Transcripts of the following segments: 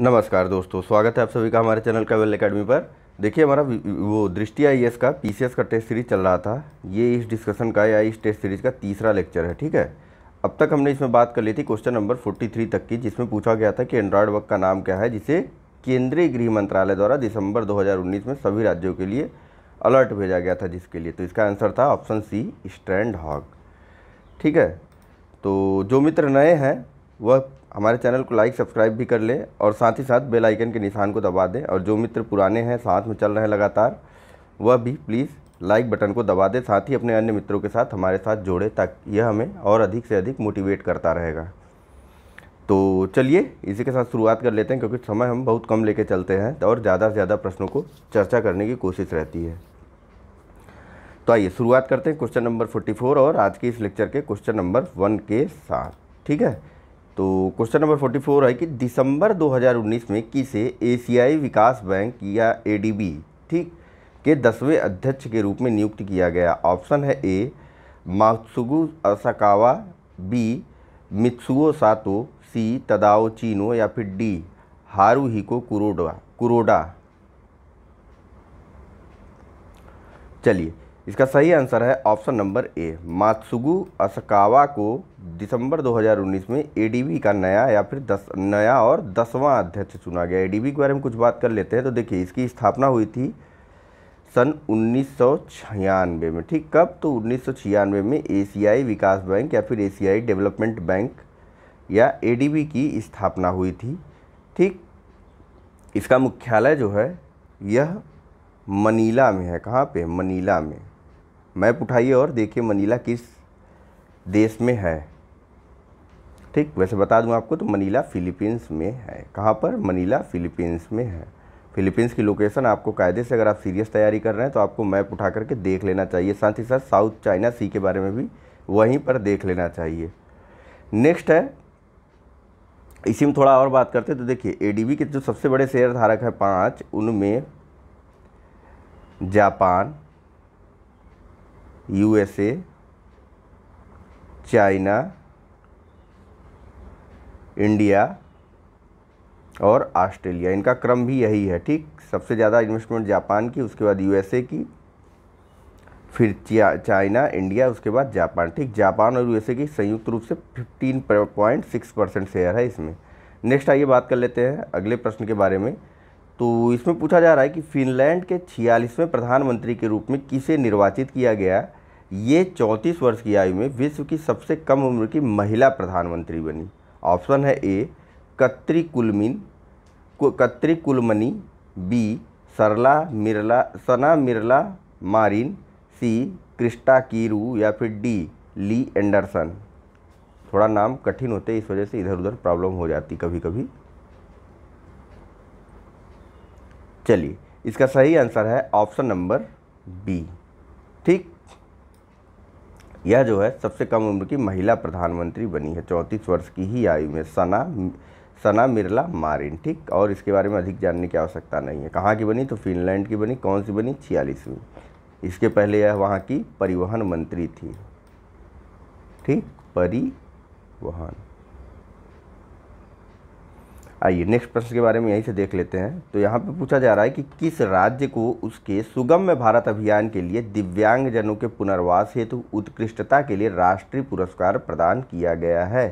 नमस्कार दोस्तों स्वागत है आप सभी का हमारे चैनल कवेल एकेडमी अकेडमी पर देखिए हमारा वो दृष्टि आई का पी का टेस्ट सीरीज चल रहा था ये इस डिस्कशन का या इस टेस्ट सीरीज का तीसरा लेक्चर है ठीक है अब तक हमने इसमें बात कर ली थी क्वेश्चन नंबर 43 तक की जिसमें पूछा गया था कि एंड्रॉयड वर्क का नाम क्या है जिसे केंद्रीय गृह मंत्रालय द्वारा दिसंबर दो में सभी राज्यों के लिए अलर्ट भेजा गया था जिसके लिए तो इसका आंसर था ऑप्शन सी स्ट्रैंड हॉक ठीक है तो जो मित्र नए हैं वह हमारे चैनल को लाइक सब्सक्राइब भी कर ले और साथ ही साथ बेल आइकन के निशान को दबा दें और जो मित्र पुराने हैं साथ में चल रहे हैं लगातार वह भी प्लीज़ लाइक बटन को दबा दें साथ ही अपने अन्य मित्रों के साथ हमारे साथ जोड़े ताकि यह हमें और अधिक से अधिक मोटिवेट करता रहेगा तो चलिए इसी के साथ शुरुआत कर लेते हैं क्योंकि समय हम बहुत कम लेके चलते हैं और ज़्यादा से ज़्यादा प्रश्नों को चर्चा करने की कोशिश रहती है तो आइए शुरुआत करते हैं क्वेश्चन नंबर 44 और आज के इस लेक्चर के क्वेश्चन नंबर वन के साथ ठीक है तो क्वेश्चन नंबर 44 है कि दिसंबर 2019 में किसे एशियाई विकास बैंक या एडीबी ठीक के दसवें अध्यक्ष के रूप में नियुक्त किया गया ऑप्शन है A Matsugu Asakawa B Mitsuo Sato C तदाओ Chino या फिर डी हारुहिको कुरोडा कुरोडा चलिए इसका सही आंसर है ऑप्शन नंबर ए मात्सुगु असकावा को दिसंबर 2019 में एडीबी का नया या फिर दस नया और दसवां अध्यक्ष चुना गया एडीबी के बारे में कुछ बात कर लेते हैं तो देखिए इसकी स्थापना हुई थी सन उन्नीस में ठीक कब तो उन्नीस में एशियाई विकास बैंक या फिर एशियाई डेवलपमेंट बैंक या ए की स्थापना हुई थी ठीक इसका मुख्यालय जो है यह मनीला में है कहाँ पे मनीला में मैप उठाइए और देखिए मनीला किस देश में है ठीक वैसे बता दूं आपको तो मनीला फ़िलीपींस में है कहाँ पर मनीला फ़िलीपींस में है फ़िलीपींस की लोकेशन आपको कायदे से अगर आप सीरियस तैयारी कर रहे हैं तो आपको मैप उठा करके देख लेना चाहिए साथ ही साथ साउथ चाइना सी के बारे में भी वहीं पर देख लेना चाहिए नेक्स्ट है इसी में थोड़ा और बात करते हैं तो देखिए एडीबी के जो सबसे बड़े शेयर धारक हैं पाँच उनमें जापान यूएसए चाइना इंडिया और ऑस्ट्रेलिया इनका क्रम भी यही है ठीक सबसे ज़्यादा इन्वेस्टमेंट जापान की उसके बाद यूएसए की फिर चाइना इंडिया उसके बाद जापान ठीक जापान और यूएसए की संयुक्त रूप से 15.6 परसेंट शेयर है इसमें नेक्स्ट आइए बात कर लेते हैं अगले प्रश्न के बारे में तो इसमें पूछा जा रहा है कि फिनलैंड के छियालीसवें प्रधानमंत्री के रूप में किसे निर्वाचित किया गया ये चौंतीस वर्ष की आयु में विश्व की सबसे कम उम्र की महिला प्रधानमंत्री बनी ऑप्शन है A Katri Kulmuni Katri Kulmuni B सरला मिरला सना मिरला मारिन सी क्रिस्टा कीरू या फिर डी ली एंडरसन थोड़ा नाम कठिन होते इस वजह से इधर उधर प्रॉब्लम हो जाती कभी कभी चलिए इसका सही आंसर है ऑप्शन नंबर बी ठीक यह जो है सबसे कम उम्र की महिला प्रधानमंत्री बनी है चौंतीस वर्ष की ही आयु में सना सना मिरला मारिन ठीक और इसके बारे में अधिक जानने की आवश्यकता नहीं है कहाँ की बनी तो फिनलैंड की बनी कौन सी बनी छियालीसवीं इसके पहले यह वहाँ की परिवहन मंत्री थी ठीक परिवहन आइए नेक्स्ट प्रश्न के बारे में यहीं से देख लेते हैं तो यहाँ पे पूछा जा रहा है कि किस राज्य को उसके सुगम्य भारत अभियान के लिए दिव्यांगजनों के पुनर्वास हेतु उत्कृष्टता के लिए राष्ट्रीय पुरस्कार प्रदान किया गया है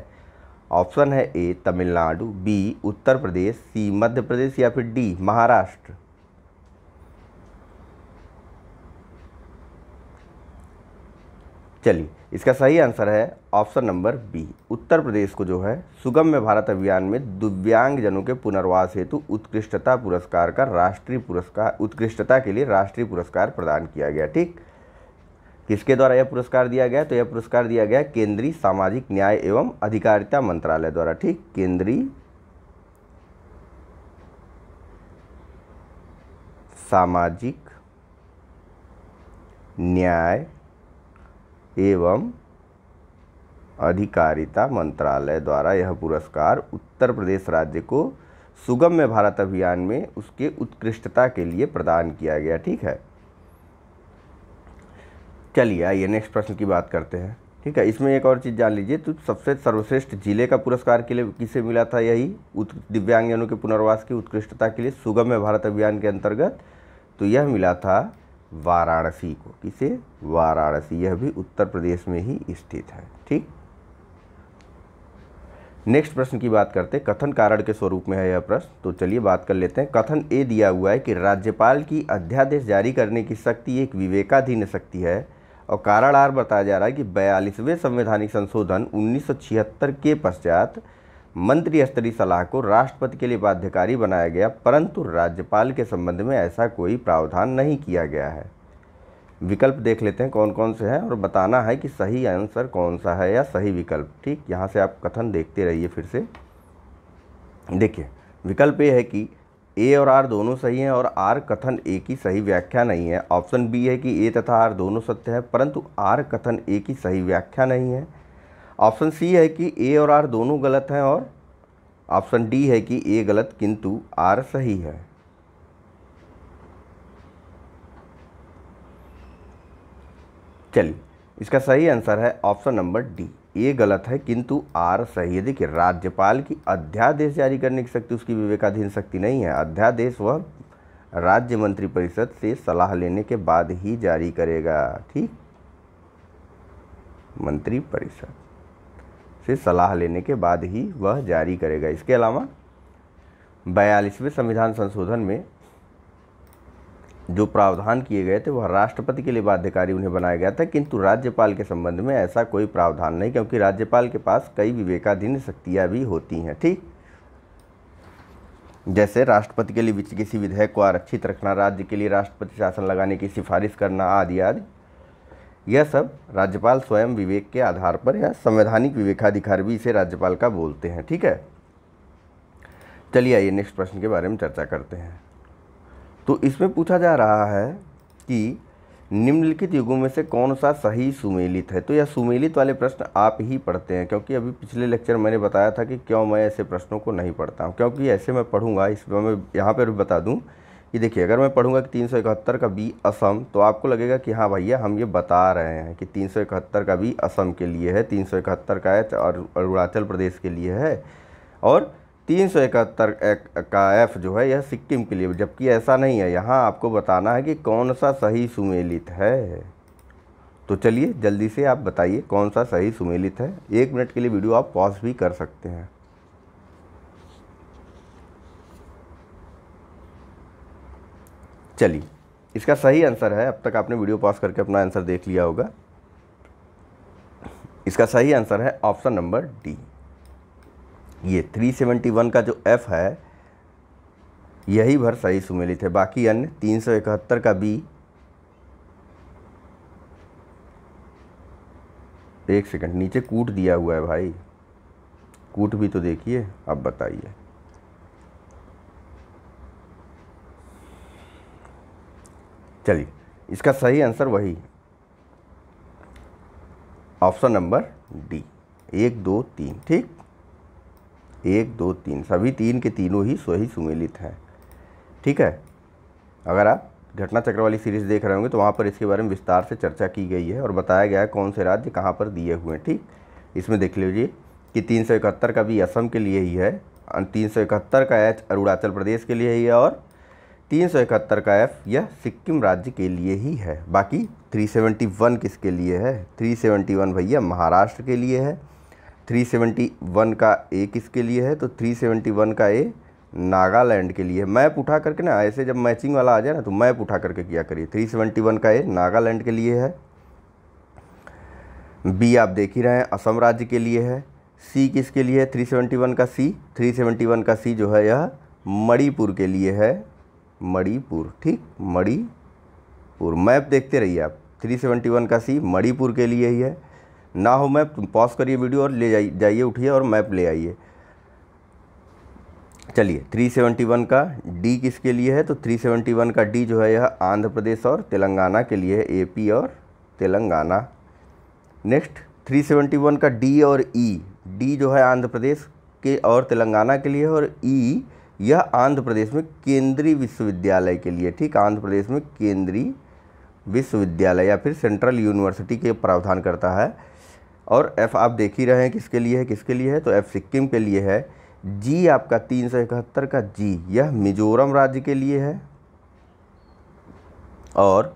ऑप्शन है ए तमिलनाडु बी उत्तर प्रदेश सी मध्य प्रदेश या फिर डी महाराष्ट्र चलिए इसका सही आंसर है option number B Uttar Pradesh को जो है सुगम में भारत अभियान में दिव्यांगजनों के पुनर्वास हेतु उत्कृष्टता पुरस्कार का राष्ट्रीय पुरस्कार उत्कृष्टता के लिए राष्ट्रीय पुरस्कार प्रदान किया गया ठीक किसके द्वारा यह पुरस्कार दिया गया तो यह पुरस्कार दिया गया केंद्रीय सामाजिक न्याय एवं अधिकारिता मंत्रालय द्वारा ठीक केंद्रीय सामाजिक न्याय एवं अधिकारिता मंत्रालय द्वारा यह पुरस्कार उत्तर प्रदेश राज्य को सुगम्य भारत अभियान में उसके उत्कृष्टता के लिए प्रदान किया गया ठीक है चलिए आइए नेक्स्ट प्रश्न की बात करते हैं ठीक है इसमें एक और चीज़ जान लीजिए तो सबसे सर्वश्रेष्ठ जिले का पुरस्कार के लिए किसे मिला था यही दिव्यांगजनों के पुनर्वास की उत्कृष्टता के लिए सुगम्य भारत अभियान के अंतर्गत तो यह मिला था वाराणसी को किसे वाराणसी यह भी उत्तर प्रदेश में ही स्थित है ठीक नेक्स्ट प्रश्न की बात करते हैं कथन कारण के स्वरूप में है यह प्रश्न तो चलिए बात कर लेते हैं कथन ए दिया हुआ है कि राज्यपाल की अध्यादेश जारी करने की शक्ति एक विवेकाधीन शक्ति है और कारण आर बताया जा रहा है कि बयालीसवें संवैधानिक संशोधन 1976 के पश्चात मंत्री स्तरीय सलाह को राष्ट्रपति के लिए बाध्यकारी बनाया गया परंतु राज्यपाल के संबंध में ऐसा कोई प्रावधान नहीं किया गया है विकल्प देख लेते हैं कौन कौन से हैं और बताना है कि सही आंसर कौन सा है या सही विकल्प ठीक यहाँ से आप कथन देखते रहिए फिर से देखिए विकल्प ये है कि ए और आर दोनों सही हैं और आर कथन ए की सही व्याख्या नहीं है ऑप्शन बी है कि ए तथा आर दोनों सत्य है परंतु आर कथन ए की सही व्याख्या नहीं है ऑप्शन सी है कि ए और आर दोनों गलत हैं और ऑप्शन डी है कि ए गलत किंतु आर सही है चलिए इसका सही आंसर है ऑप्शन नंबर डी ए गलत है किंतु आर सही है देखिए राज्यपाल की अध्यादेश जारी करने की शक्ति उसकी विवेकाधीन शक्ति नहीं है अध्यादेश वह राज्य मंत्रिपरिषद से सलाह लेने के बाद ही जारी करेगा ठीक मंत्रिपरिषद से सलाह लेने के बाद ही वह जारी करेगा इसके अलावा बयालीसवें संविधान संशोधन में जो प्रावधान किए गए थे वह राष्ट्रपति के लिए बाध्यकारी उन्हें बनाया गया था किंतु राज्यपाल के संबंध में ऐसा कोई प्रावधान नहीं क्योंकि राज्यपाल के पास कई विवेकाधीन शक्तियाँ भी होती हैं ठीक जैसे राष्ट्रपति के लिए किसी विधेयक को आरक्षित रखना राज्य के लिए राष्ट्रपति शासन लगाने की सिफारिश करना आदि आदि यह सब राज्यपाल स्वयं विवेक के आधार पर या संवैधानिक विवेकाधिकार भी इसे राज्यपाल का बोलते हैं ठीक है चलिए आइए नेक्स्ट प्रश्न के बारे में चर्चा करते हैं तो इसमें पूछा जा रहा है कि निम्नलिखित युगों में से कौन सा सही सुमेलित है तो यह सुमेलित वाले प्रश्न आप ही पढ़ते हैं क्योंकि अभी पिछले लेक्चर मैंने बताया था कि क्यों मैं ऐसे प्रश्नों को नहीं पढ़ता हूँ क्योंकि ऐसे मैं पढ़ूँगा इस मैं यहाँ पर भी बता दूँ ये देखिए अगर मैं पढ़ूंगा कि तीन सौ इकहत्तर का बी असम तो आपको लगेगा कि हाँ भैया हम ये बता रहे हैं कि तीन सौ इकहत्तर का बी असम के लिए है तीन सौ इकहत्तर का एच और अरुणाचल प्रदेश के लिए है और तीन सौ इकहत्तर का एफ जो है यह सिक्किम के लिए जबकि ऐसा नहीं है यहाँ आपको बताना है कि कौन सा सही सुमेलित है तो चलिए जल्दी से आप बताइए कौन सा सही सुमेलित है एक मिनट के लिए वीडियो आप पॉज भी कर सकते हैं चलिए इसका सही आंसर है अब तक आपने वीडियो पॉज करके अपना आंसर देख लिया होगा इसका सही आंसर है ऑप्शन नंबर डी ये 371 का जो एफ है यही भर सही सुमेलित है बाकी अन्य तीन का बी एक सेकंड नीचे कूट दिया हुआ है भाई कूट भी तो देखिए अब बताइए चलिए इसका सही आंसर वही ऑप्शन नंबर डी एक दो तीन ठीक एक दो तीन सभी तीन के तीनों ही सही सुमेलित हैं ठीक है अगर आप घटना चक्र वाली सीरीज देख रहे होंगे तो वहाँ पर इसके बारे में विस्तार से चर्चा की गई है और बताया गया है कौन से राज्य कहाँ पर दिए हुए हैं ठीक इसमें देख लीजिए कि तीन सौ इकहत्तर का भी असम के लिए ही है तीन सौ इकहत्तर का एच अरुणाचल प्रदेश के लिए ही है और तीन सौ इकहत्तर का एफ यह सिक्किम राज्य के लिए ही है बाकी 371 किसके लिए है 371 भैया महाराष्ट्र के लिए है 371 का ए किसके लिए है तो 371 का ए नागालैंड के लिए मैप उठा करके ना ऐसे जब मैचिंग वाला आ जाए ना तो मैप उठा करके किया करिए 371 का ए नागालैंड के लिए है बी आप देख ही रहे हैं असम राज्य के लिए है सी किसके लिए है 371 का सी 371 का सी जो है यह मणिपुर के लिए है मणिपुर ठीक मणिपुर मैप देखते रहिए आप 371 का सी मणिपुर के लिए ही है ना हो मैप तो पॉज करिए वीडियो और ले जाइए उठिए और मैप ले आइए चलिए 371 का डी किसके लिए है तो 371 का डी जो है यह आंध्र प्रदेश और तेलंगाना के लिए है एपी और तेलंगाना नेक्स्ट 371 का डी और ई e, डी जो है आंध्र प्रदेश के और तेलंगाना के लिए और ई e, यह आंध्र प्रदेश में केंद्रीय विश्वविद्यालय के लिए ठीक आंध्र प्रदेश में केंद्रीय विश्वविद्यालय या फिर सेंट्रल यूनिवर्सिटी के प्रावधान करता है और एफ़ आप देख ही रहे हैं किसके लिए है किसके लिए है तो एफ़ सिक्किम के लिए है जी आपका तीन सौ इकहत्तर का जी यह मिजोरम राज्य के लिए है और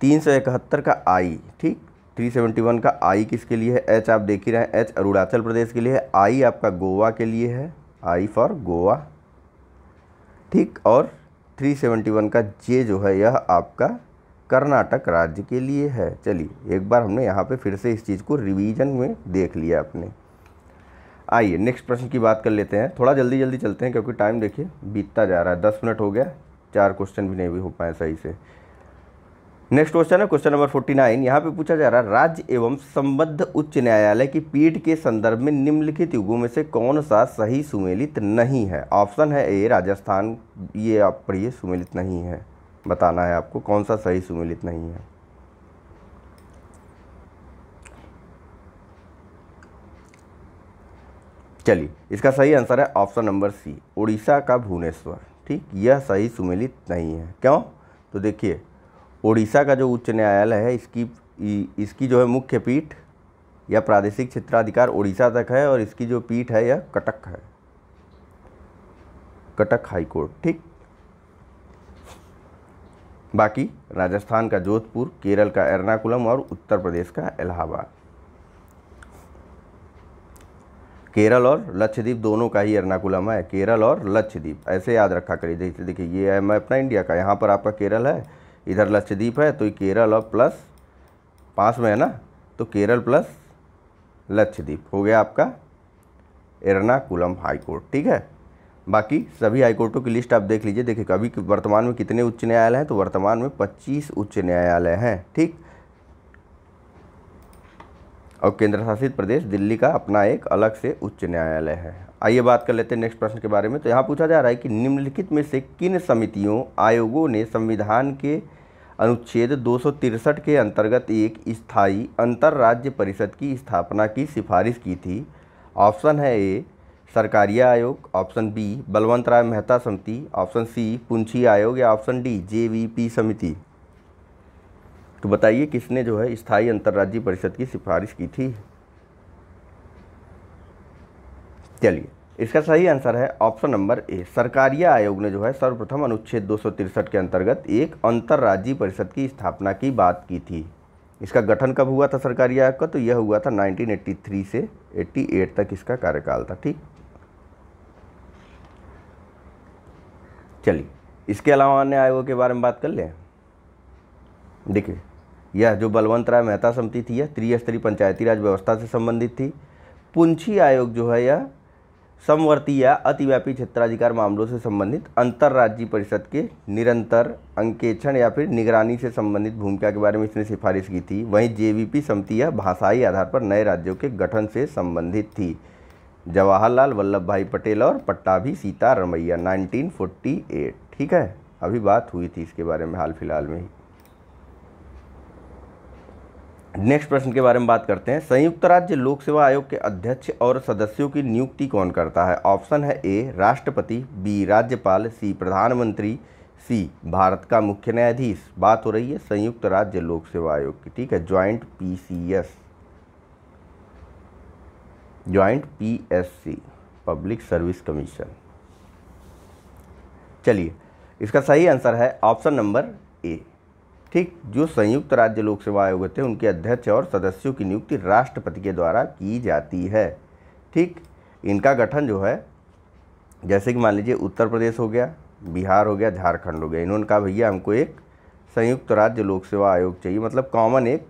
तीन सौ इकहत्तर का आई ठीक थ्री सेवेंटी वन का आई किसके लिए है एच आप देख ही रहे हैं एच अरुणाचल प्रदेश के लिए है आई आपका गोवा के लिए है आई फॉर गोवा ठीक और 371 का जे जो है यह आपका कर्नाटक राज्य के लिए है चलिए एक बार हमने यहाँ पे फिर से इस चीज़ को रिवीजन में देख लिया आपने आइए नेक्स्ट प्रश्न की बात कर लेते हैं थोड़ा जल्दी जल्दी चलते हैं क्योंकि टाइम देखिए बीतता जा रहा है दस मिनट हो गया चार क्वेश्चन भी नहीं भी हो पाए सही से नेक्स्ट क्वेश्चन है क्वेश्चन नंबर फोर्टी नाइन यहाँ पे पूछा जा रहा है राज्य एवं संबद्ध उच्च न्यायालय की पीठ के संदर्भ में निम्नलिखित युगों में से कौन सा सही सुमेलित नहीं है ऑप्शन है ए राजस्थान ये आप पढ़िए सुमेलित नहीं है बताना है आपको कौन सा सही सुमेलित नहीं है चलिए इसका सही आंसर है ऑप्शन नंबर सी उड़ीसा का भुवनेश्वर ठीक यह सही सुमेलित नहीं है क्यों तो देखिए ओडिशा का जो उच्च न्यायालय है इसकी इसकी जो है मुख्य पीठ या प्रादेशिक क्षेत्राधिकार ओडिशा तक है और इसकी जो पीठ है यह कटक है कटक हाई कोर्ट ठीक बाकी राजस्थान का जोधपुर केरल का एर्नाकुलम और उत्तर प्रदेश का इलाहाबाद केरल और लक्षद्वीप दोनों का ही एर्नाकुलम है केरल और लक्षद्वीप ऐसे याद रखा करिए देखिए ये है मैं अपना इंडिया का यहाँ पर आपका केरल है इधर लक्षद्वीप है तो केरल और प्लस पास में है ना तो केरल प्लस लक्षद्वीप हो गया आपका एर्नाकुलम हाई कोर्ट ठीक है बाकी सभी हाईकोर्टों की लिस्ट आप देख लीजिए देखिए अभी वर्तमान में कितने उच्च न्यायालय हैं तो वर्तमान में 25 उच्च न्यायालय हैं ठीक और केंद्रशासित प्रदेश दिल्ली का अपना एक अलग से उच्च न्यायालय है आइए बात कर लेते हैं नेक्स्ट प्रश्न के बारे में तो यहाँ पूछा जा रहा है कि निम्नलिखित में से किन समितियों आयोगों ने संविधान के अनुच्छेद दो के अंतर्गत एक स्थायी अंतर्राज्य परिषद की स्थापना की सिफारिश की थी ऑप्शन है ए सरकारिया आयोग ऑप्शन बी बलवंत राय मेहता समिति ऑप्शन सी पुंछी आयोग या ऑप्शन डी जेवीपी समिति तो बताइए किसने जो है स्थायी अंतर्राज्यीय परिषद की सिफारिश की थी चलिए इसका सही आंसर है ऑप्शन नंबर ए सरकारी आयोग ने जो है सर्वप्रथम अनुच्छेद दो के अंतर्गत एक अंतर्राज्यीय परिषद की स्थापना की बात की थी इसका गठन कब हुआ था सरकारी आयोग का तो यह हुआ था 1983 से 88 तक इसका कार्यकाल था ठीक चलिए इसके अलावा अन्य आयोगों के बारे में बात कर लें देखिए यह जो बलवंत राय मेहता समिति थी यह त्रिस्तरीय पंचायती राज व्यवस्था से संबंधित थी पुंछी आयोग जो है यह समवर्ती या अतिव्यापी क्षेत्राधिकार मामलों से संबंधित अंतर्राज्यीय परिषद के निरंतर अंकेक्षण या फिर निगरानी से संबंधित भूमिका के बारे में इसने सिफारिश की थी वहीं जेवीपी समिति यह भाषाई आधार पर नए राज्यों के गठन से संबंधित थी जवाहरलाल वल्लभ भाई पटेल और पट्टाभी सीता रमैया एट ठीक है अभी बात हुई थी इसके बारे में हाल फिलहाल में ही नेक्स्ट प्रश्न के बारे में बात करते हैं संयुक्त राज्य लोक सेवा आयोग के अध्यक्ष और सदस्यों की नियुक्ति कौन करता है ऑप्शन है ए राष्ट्रपति बी राज्यपाल सी प्रधानमंत्री सी भारत का मुख्य न्यायाधीश बात हो रही है संयुक्त राज्य लोक सेवा आयोग की ठीक है joint PCS joint PSC public service commission चलिए इसका सही आंसर है ऑप्शन नंबर ए ठीक जो संयुक्त राज्य लोक सेवा आयोग होते हैं उनके अध्यक्ष और सदस्यों की नियुक्ति राष्ट्रपति के द्वारा की जाती है ठीक इनका गठन जो है जैसे कि मान लीजिए उत्तर प्रदेश हो गया बिहार हो गया झारखंड हो गया इन्होंने कहा भैया हमको एक संयुक्त राज्य लोक सेवा आयोग चाहिए मतलब कॉमन एक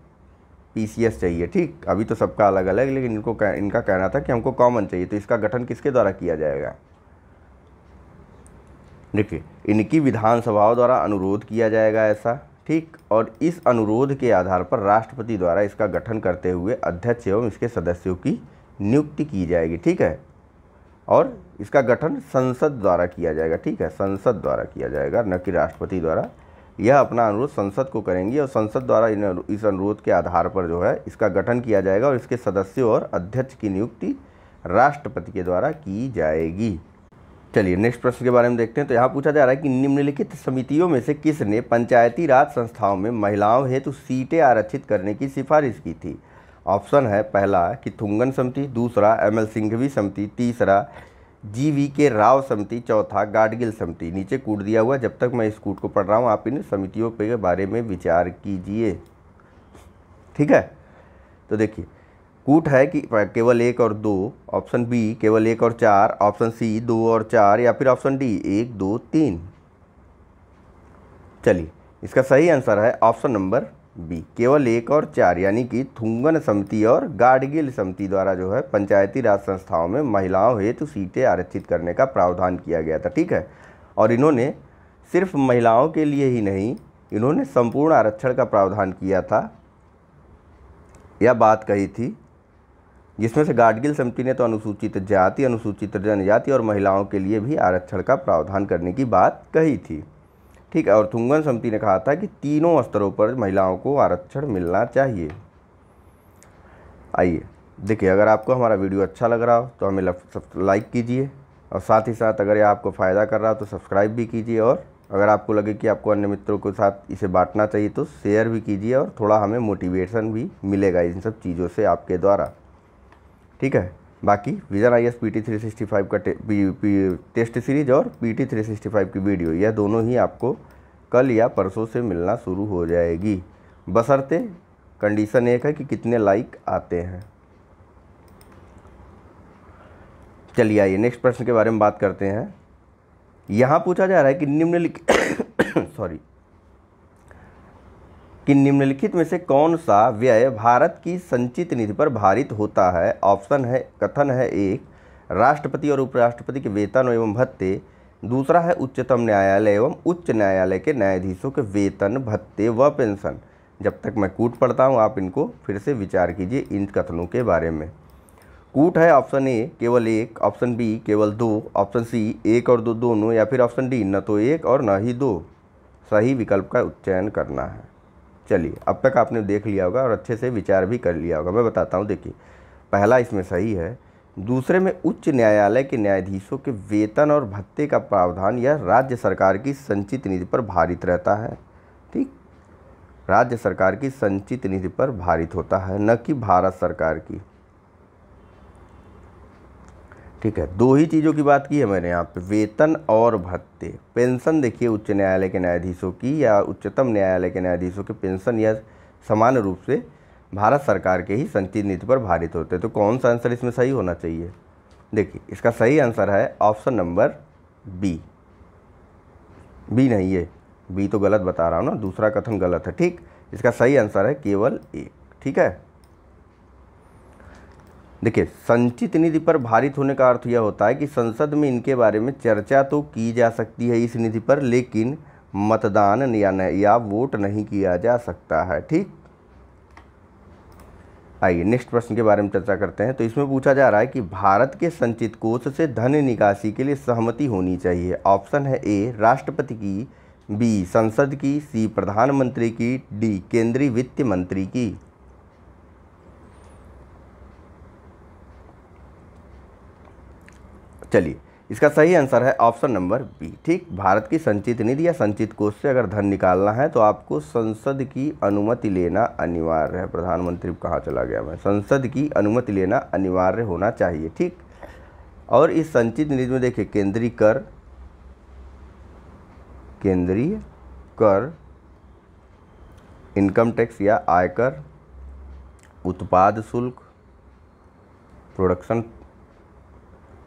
पी चाहिए ठीक अभी तो सबका अलग अलग लेकिन इनको इनका कहना था कि हमको कॉमन चाहिए तो इसका गठन किसके द्वारा किया जाएगा देखिए इनकी विधानसभाओं द्वारा अनुरोध किया जाएगा ऐसा ठीक और इस अनुरोध के आधार पर राष्ट्रपति द्वारा इसका गठन करते हुए अध्यक्ष एवं इसके सदस्यों की नियुक्ति की जाएगी ठीक है और इसका गठन संसद द्वारा किया जाएगा ठीक है संसद द्वारा किया जाएगा न कि राष्ट्रपति द्वारा यह अपना अनुरोध संसद को करेंगी और संसद द्वारा इन इस अनुरोध के आधार पर जो है इसका गठन किया जाएगा और इसके सदस्यों और अध्यक्ष की नियुक्ति राष्ट्रपति के द्वारा की जाएगी चलिए नेक्स्ट प्रश्न के बारे में देखते हैं तो यहाँ पूछा जा रहा है कि निम्नलिखित समितियों में से किसने पंचायती राज संस्थाओं में महिलाओं हेतु सीटें आरक्षित करने की सिफारिश की थी ऑप्शन है पहला कि थुंगन समिति दूसरा एम एल सिंघवी समिति तीसरा जी वी के राव समिति चौथा गाडगिल समिति नीचे कूट दिया हुआ जब तक मैं इस कूट को पढ़ रहा हूँ आप इन समितियों के बारे में विचार कीजिए ठीक है तो देखिए कूट है कि केवल एक और दो ऑप्शन बी केवल एक और चार ऑप्शन सी दो और चार या फिर ऑप्शन डी एक दो तीन चलिए इसका सही आंसर है ऑप्शन नंबर बी केवल एक और चार यानी कि थुंगन समिति और गाडगिल समिति द्वारा जो है पंचायती राज संस्थाओं में महिलाओं हेतु सीटें आरक्षित करने का प्रावधान किया गया था ठीक है और इन्होंने सिर्फ महिलाओं के लिए ही नहीं इन्होंने संपूर्ण आरक्षण का प्रावधान किया था यह बात कही थी जिसमें से गाडगिल समिति ने तो अनुसूचित जाति अनुसूचित जनजाति और महिलाओं के लिए भी आरक्षण का प्रावधान करने की बात कही थी ठीक है और थुंगन समिति ने कहा था कि तीनों स्तरों पर महिलाओं को आरक्षण मिलना चाहिए आइए देखिए अगर आपको हमारा वीडियो अच्छा लग रहा हो तो हमें लाइक कीजिए और साथ ही साथ अगर ये आपको फ़ायदा कर रहा हो तो सब्सक्राइब भी कीजिए और अगर आपको लगे कि आपको अन्य मित्रों के साथ इसे बांटना चाहिए तो शेयर भी कीजिए और थोड़ा हमें मोटिवेशन भी मिलेगा इन सब चीज़ों से आपके द्वारा ठीक है बाकी vision I S P T three sixty five का टे, पी, पी, टेस्ट सीरीज और P T three sixty five की वीडियो यह दोनों ही आपको कल या परसों से मिलना शुरू हो जाएगी बसरते कंडीशन एक है कि कितने लाइक आते हैं चलिए आइए नेक्स्ट प्रश्न के बारे में बात करते हैं यहाँ पूछा जा रहा है कि निम्नलिखित सॉरी कि निम्नलिखित में से कौन सा व्यय भारत की संचित निधि पर भारित होता है ऑप्शन है कथन है एक राष्ट्रपति और उपराष्ट्रपति के वेतन एवं भत्ते दूसरा है उच्चतम न्यायालय एवं उच्च न्यायालय के न्यायाधीशों के वेतन भत्ते व पेंशन जब तक मैं कूट पढ़ता हूँ आप इनको फिर से विचार कीजिए इन कथनों के बारे में कूट है ऑप्शन ए केवल एक ऑप्शन बी केवल दो ऑप्शन सी एक और दो दोनों या फिर ऑप्शन डी न तो एक और न ही दो सही विकल्प का चयन करना है चलिए अब तक आपने देख लिया होगा और अच्छे से विचार भी कर लिया होगा मैं बताता हूँ देखिए पहला इसमें सही है दूसरे में उच्च न्यायालय के न्यायाधीशों के वेतन और भत्ते का प्रावधान यह राज्य सरकार की संचित निधि पर भारित रहता है ठीक राज्य सरकार की संचित निधि पर भारित होता है न कि भारत सरकार की ठीक है दो ही चीज़ों की बात की है मैंने यहाँ पे वेतन और भत्ते पेंशन देखिए उच्च न्यायालय के न्यायाधीशों की या उच्चतम न्यायालय के न्यायाधीशों के पेंशन या समान रूप से भारत सरकार के ही संचित नीति पर भारित होते हैं तो कौन सा आंसर इसमें सही होना चाहिए देखिए इसका सही आंसर है ऑप्शन नंबर बी बी नहीं है बी तो गलत बता रहा हूँ ना दूसरा कथन गलत है ठीक इसका सही आंसर है केवल ए ठीक है देखिए संचित निधि पर भारित होने का अर्थ यह होता है कि संसद में इनके बारे में चर्चा तो की जा सकती है इस निधि पर लेकिन मतदान या, या वोट नहीं किया जा सकता है ठीक आइए नेक्स्ट प्रश्न के बारे में चर्चा करते हैं तो इसमें पूछा जा रहा है कि भारत के संचित कोष से धन निकासी के लिए सहमति होनी चाहिए ऑप्शन है ए राष्ट्रपति की बी संसद की सी प्रधानमंत्री की डी केंद्रीय वित्त मंत्री की चलिए इसका सही आंसर है ऑप्शन नंबर बी ठीक भारत की संचित निधि या संचित कोष से अगर धन निकालना है तो आपको संसद की अनुमति लेना अनिवार्य है प्रधानमंत्री कहाँ चला गया मैं संसद की अनुमति लेना अनिवार्य होना चाहिए ठीक और इस संचित निधि में देखिए केंद्रीय कर केंद्रीय कर इनकम टैक्स या आयकर उत्पाद शुल्क प्रोडक्शन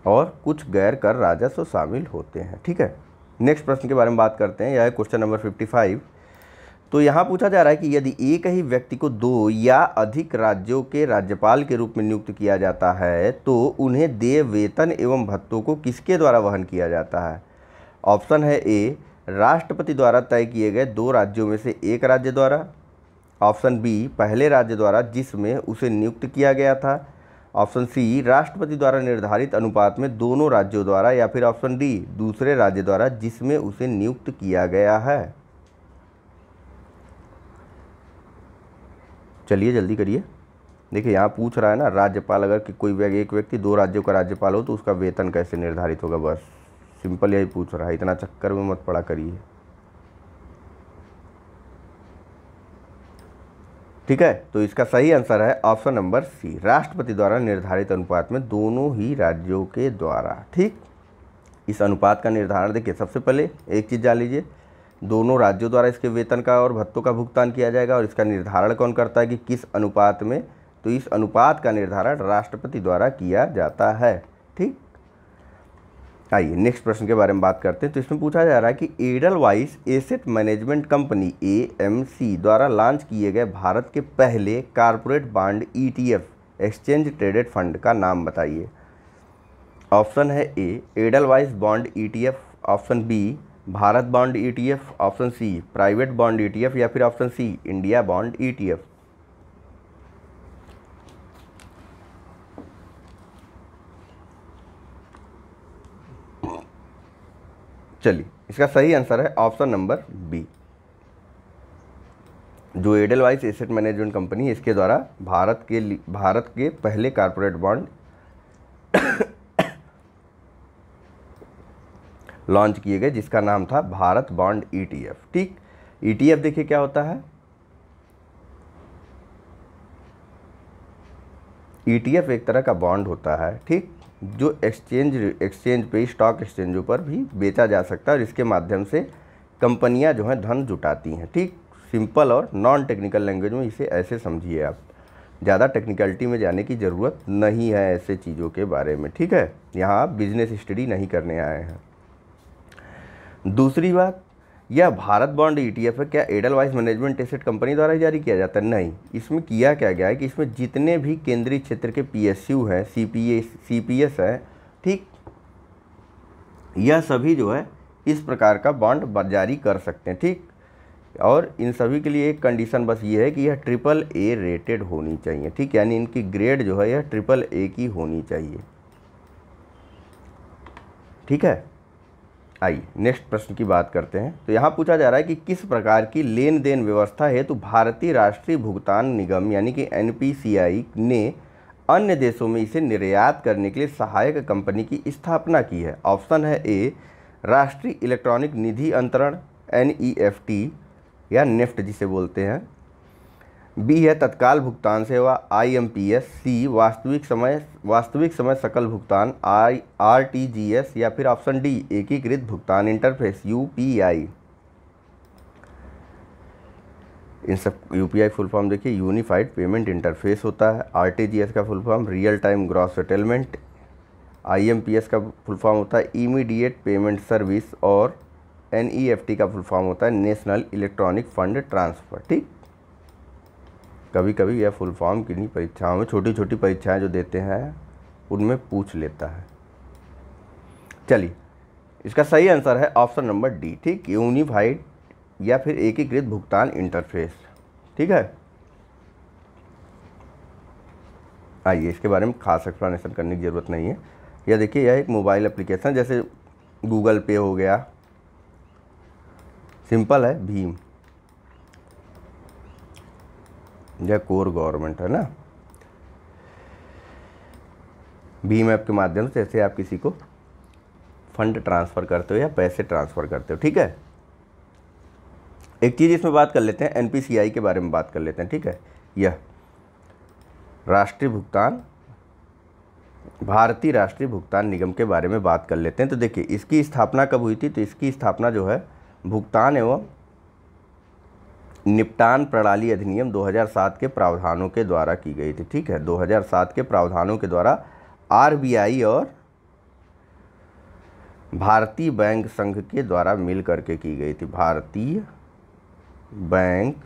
और कुछ गैर कर राजस्व तो शामिल होते हैं ठीक है नेक्स्ट प्रश्न के बारे में बात करते हैं यह है क्वेश्चन नंबर फिफ्टी फाइव तो यहाँ पूछा जा रहा है कि यदि एक ही व्यक्ति को दो या अधिक राज्यों के राज्यपाल के रूप में नियुक्त किया जाता है तो उन्हें देय वेतन एवं भत्तों को किसके द्वारा वहन किया जाता है ऑप्शन है ए राष्ट्रपति द्वारा तय किए गए दो राज्यों में से एक राज्य द्वारा ऑप्शन बी पहले राज्य द्वारा जिसमें उसे नियुक्त किया गया था ऑप्शन सी राष्ट्रपति द्वारा निर्धारित अनुपात में दोनों राज्यों द्वारा या फिर ऑप्शन डी दूसरे राज्य द्वारा जिसमें उसे नियुक्त किया गया है चलिए जल्दी करिए देखिए यहाँ पूछ रहा है ना राज्यपाल अगर कि कोई व्यक्ति एक व्यक्ति दो राज्यों का राज्यपाल हो तो उसका वेतन कैसे निर्धारित होगा बस सिंपल यही पूछ रहा है इतना चक्कर में मत पड़ा करिए ठीक है तो इसका सही आंसर है ऑप्शन नंबर सी राष्ट्रपति द्वारा निर्धारित अनुपात में दोनों ही राज्यों के द्वारा ठीक इस अनुपात का निर्धारण देखिए सबसे पहले एक चीज़ जान लीजिए दोनों राज्यों द्वारा इसके वेतन का और भत्तों का भुगतान किया जाएगा और इसका निर्धारण कौन करता है कि किस अनुपात में तो इस अनुपात का निर्धारण राष्ट्रपति द्वारा किया जाता है आइए नेक्स्ट प्रश्न के बारे में बात करते हैं तो इसमें पूछा जा रहा है कि Edelweiss asset management company A द्वारा लॉन्च किए गए भारत के पहले corporate bond ETF exchange traded fund का नाम बताइए ऑप्शन है A Edelweiss bond ETF option B Bharat bond ETF e option C private bond ETF या फिर option C India bond ETF चलिए इसका सही आंसर है ऑप्शन नंबर बी जो एडल वाइस एसेट मैनेजमेंट कंपनी इसके द्वारा भारत के भारत के पहले कारपोरेट बॉन्ड लॉन्च किए गए जिसका नाम था भारत बॉन्ड ईटीएफ e ठीक ईटीएफ e देखिए क्या होता है ईटीएफ e एक तरह का बॉन्ड होता है ठीक जो एक्सचेंज एक्सचेंज पे स्टॉक एक्सचेंजों पर भी बेचा जा सकता है और इसके माध्यम से कंपनियां जो हैं धन जुटाती हैं ठीक सिंपल और नॉन टेक्निकल लैंग्वेज में इसे ऐसे समझिए आप ज़्यादा टेक्निकलिटी में जाने की ज़रूरत नहीं है ऐसे चीज़ों के बारे में ठीक है यहाँ आप बिजनेस स्टडी नहीं करने आए हैं दूसरी बात यह भारत बॉन्ड एफ e है क्या एडल वाइस मैनेजमेंट एसेट कंपनी द्वारा जारी किया जाता है नहीं इसमें किया क्या गया है कि इसमें जितने भी केंद्रीय क्षेत्र के P S U PSU C P S है ठीक यह सभी जो है इस प्रकार का बॉन्ड जारी कर सकते हैं ठीक और इन सभी के लिए एक कंडीशन बस ये है कि यह ट्रिपल ए रेटेड होनी चाहिए ठीक यानी इनकी ग्रेड जो है यह ट्रिपल ए की होनी चाहिए ठीक है आइए नेक्स्ट प्रश्न की बात करते हैं तो यहाँ पूछा जा रहा है कि किस प्रकार की लेन देन व्यवस्था हेतु तो भारतीय राष्ट्रीय भुगतान निगम यानी कि एन ने अन्य देशों में इसे निर्यात करने के लिए सहायक कंपनी की स्थापना की है ऑप्शन है ए राष्ट्रीय इलेक्ट्रॉनिक निधि अंतरण एन e या नेफ्ट जिसे बोलते हैं बी है तत्काल भुगतान सेवा I M P S C वास्तविक समय वास्तविक समय सकल भुगतान I R T G S या फिर ऑप्शन डी एकीकृत भुगतान इंटरफेस यू पी आई इन सब U P I full form देखिए यूनिफाइड पेमेंट इंटरफेस होता है आर टी जी एस का full form real time gross settlement I M P S का फुल फॉर्म होता है इमीडिएट पेमेंट सर्विस और एन ई एफ टी का full form होता है नेशनल इलेक्ट्रॉनिक फंड ट्रांसफ़र ठीक कभी कभी यह फुल फॉर्म किन्हीं परीक्षाओं में छोटी छोटी परीक्षाएं जो देते हैं उनमें पूछ लेता है चलिए इसका सही आंसर है ऑप्शन नंबर डी ठीक यूनिफाइड या फिर एकीकृत भुगतान इंटरफेस ठीक है आइए इसके बारे में खास एक्सप्लानेशन करने की ज़रूरत नहीं है यह देखिए यह एक मोबाइल एप्लीकेशन जैसे गूगल पे हो गया सिंपल है भीम या कोर गवर्नमेंट है ना भीम ऐप के माध्यम से ऐसे आप किसी को फंड ट्रांसफ़र करते हो या पैसे ट्रांसफ़र करते हो ठीक है एक चीज़ इसमें बात कर लेते हैं एनपीसीआई के बारे में बात कर लेते हैं ठीक है यह राष्ट्रीय भुगतान भारतीय राष्ट्रीय भुगतान निगम के बारे में बात कर लेते हैं तो देखिए इसकी स्थापना कब हुई थी तो इसकी स्थापना जो है भुगतान एवं निपटान प्रणाली अधिनियम 2007 के प्रावधानों के द्वारा की गई थी ठीक है 2007 के प्रावधानों के द्वारा आरबीआई और भारतीय बैंक संघ के द्वारा मिल करके की गई थी भारतीय बैंक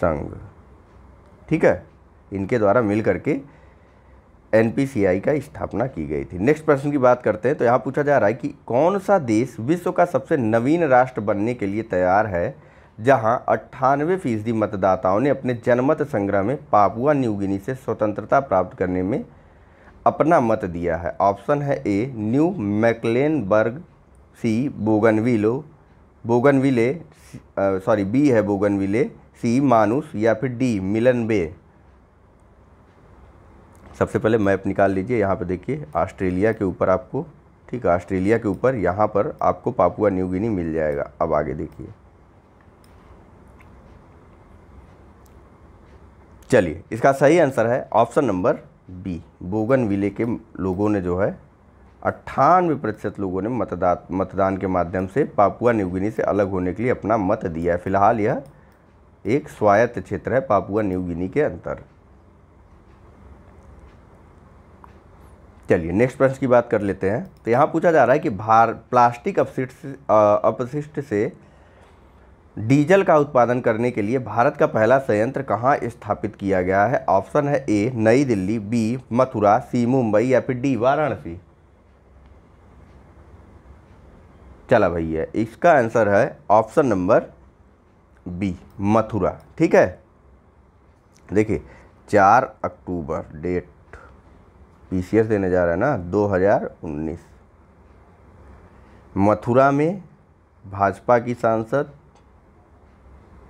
संघ ठीक है इनके द्वारा मिल करके एन का स्थापना की गई थी नेक्स्ट प्रश्न की बात करते हैं तो यहाँ पूछा जा रहा है कि कौन सा देश विश्व का सबसे नवीन राष्ट्र बनने के लिए तैयार है जहाँ अट्ठानवे फीसदी मतदाताओं ने अपने जनमत संग्रह में पापुआ न्यूगिनी से स्वतंत्रता प्राप्त करने में अपना मत दिया है ऑप्शन है A New Mecklenburg C Bougainville Bougainville sorry B है बोगनविले सी मानुस या फिर डी मिलन बे सबसे पहले मैप निकाल लीजिए यहाँ पर देखिए ऑस्ट्रेलिया के ऊपर आपको ठीक है ऑस्ट्रेलिया के ऊपर यहाँ पर आपको पापुआ न्यू गिनी मिल जाएगा अब आगे देखिए चलिए इसका सही आंसर है option number B Bougainville के लोगों ने जो है अट्ठानवे प्रतिशत लोगों ने मतदात मतदान के माध्यम से पापुआ न्यूगिनी से अलग होने के लिए अपना मत दिया है फिलहाल यह एक स्वायत्त क्षेत्र है पापुआ न्यूगिनी के अंतर चलिए नेक्स्ट प्रश्न की बात कर लेते हैं तो यहाँ पूछा जा रहा है कि भार प्लास्टिक अपशिष्ट अपशिष्ट से डीजल का उत्पादन करने के लिए भारत का पहला संयंत्र कहाँ स्थापित किया गया है ऑप्शन है A Nai Delhi B Mathura C Mumbai या फिर डी वाराणसी चला भैया इसका आंसर है ऑप्शन नंबर बी मथुरा ठीक है देखिए चार अक्टूबर डेट पीसीएस देने जा रहा है ना 2019 मथुरा में भाजपा की सांसद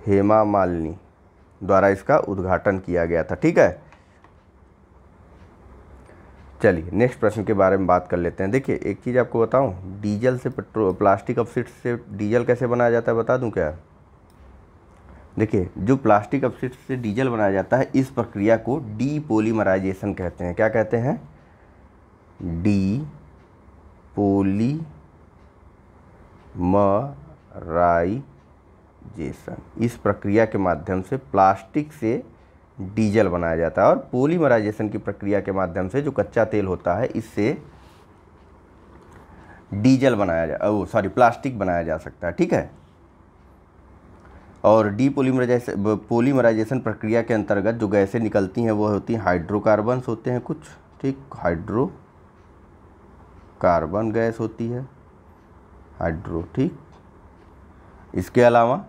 हेमा मालिनी द्वारा इसका उद्घाटन किया गया था ठीक है चलिए नेक्स्ट प्रश्न के बारे में बात कर लेते हैं देखिए एक चीज़ आपको बताऊं डीजल से पेट्रोल प्लास्टिक अपसिट से डीजल कैसे बनाया जाता है बता दूं क्या देखिए जो प्लास्टिक अपसिट से डीजल बनाया जाता है इस प्रक्रिया को डीपोलीमराइजेशन कहते हैं क्या कहते हैं डी पोली पोलीमराइजेशन इस प्रक्रिया के माध्यम से प्लास्टिक से डीजल बनाया जाता है और पोलीमराइजेशन की प्रक्रिया के माध्यम से जो कच्चा तेल होता है इससे डीजल बनाया जा ओ सॉरी प्लास्टिक बनाया जा सकता है ठीक है और डी पोलीमराइजेशन पोलीमराइजेशन प्रक्रिया के अंतर्गत जो गैसें निकलती हैं वो होती हैं हाइड्रोकार्बन्स होते हैं कुछ ठीक हाइड्रो कार्बन गैस होती है हाइड्रो ठीक इसके अलावा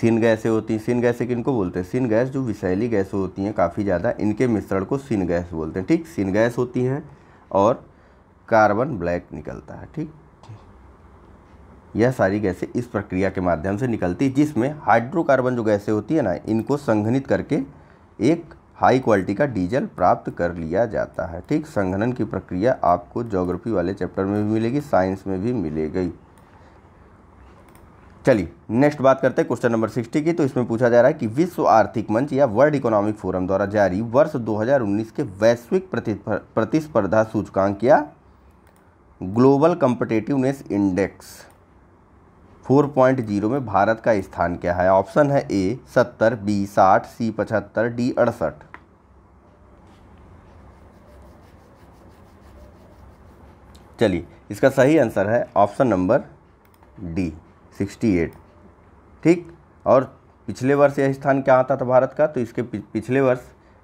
सिन गैसें होती हैं सिन गैसें किनको बोलते हैं सिन गैस जो विषैली गैसें होती हैं काफ़ी ज़्यादा इनके मिश्रण को सिन गैस बोलते हैं ठीक सिन गैस होती हैं और कार्बन ब्लैक निकलता है ठीक यह सारी गैसें इस प्रक्रिया के माध्यम से निकलती जिसमें हाइड्रोकार्बन जो गैसें होती है ना इनको संघनित करके एक हाई क्वालिटी का डीजल प्राप्त कर लिया जाता है ठीक संघनन की प्रक्रिया आपको ज्योग्राफी वाले चैप्टर में भी मिलेगी साइंस में भी मिलेगी चलिए नेक्स्ट बात करते हैं क्वेश्चन नंबर सिक्सटी की तो इसमें पूछा जा रहा है कि विश्व आर्थिक मंच या वर्ल्ड इकोनॉमिक फोरम द्वारा जारी वर्ष 2019 के वैश्विक प्रतिस्पर्धा सूचकांक या ग्लोबल कंपटेटिवनेस इंडेक्स 4.0 में भारत का स्थान क्या है ऑप्शन है ए सत्तर बी साठ सी पचहत्तर डी अड़सठ चलिए इसका सही आंसर है ऑप्शन नंबर डी 68 ठीक और पिछले वर्ष यह स्थान क्या आता था भारत का तो इसके पिछले वर्ष